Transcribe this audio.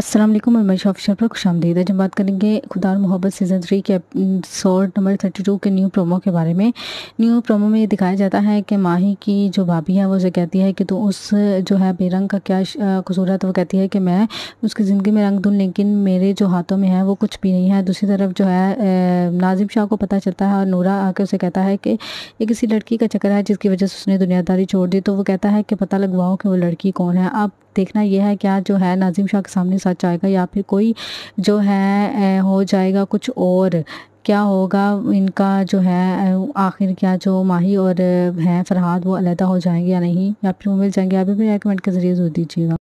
असलम मैं शॉफ पर खुश आमदीद है जब बात करेंगे खुदा मोहब्बत सीज़न थ्री के एपिसोड नंबर थर्टी टू के न्यू प्रोमो के बारे में न्यू प्रोमो में ये दिखाया जाता है कि माही की जो भाभी है वो उसे कहती है कि तो उस जो है बेरंग का क्या कसूर है तो वो कहती है कि मैं उसकी ज़िंदगी में रंग दूँ लेकिन मेरे जो हाथों में है वो कुछ भी नहीं है दूसरी तरफ जो है नाजिम शाह को पता चलता है और नूरा आके उसे कहता है कि ये किसी लड़की का चक्कर है जिसकी वजह से उसने दुनियादारी छोड़ दी तो वो कहता है कि पता लगवाओ कि वो लड़की कौन है अब देखना यह है क्या जो है नाजिम शाह के सामने सच आएगा या फिर कोई जो है हो जाएगा कुछ और क्या होगा इनका जो है आखिर क्या जो माही और हैं फरहाद वो अलहदा हो जाएंगे या नहीं या फिर वो मिल जाएंगे आप भी मेरे कमेंट के ज़रिए ज़रूर दीजिएगा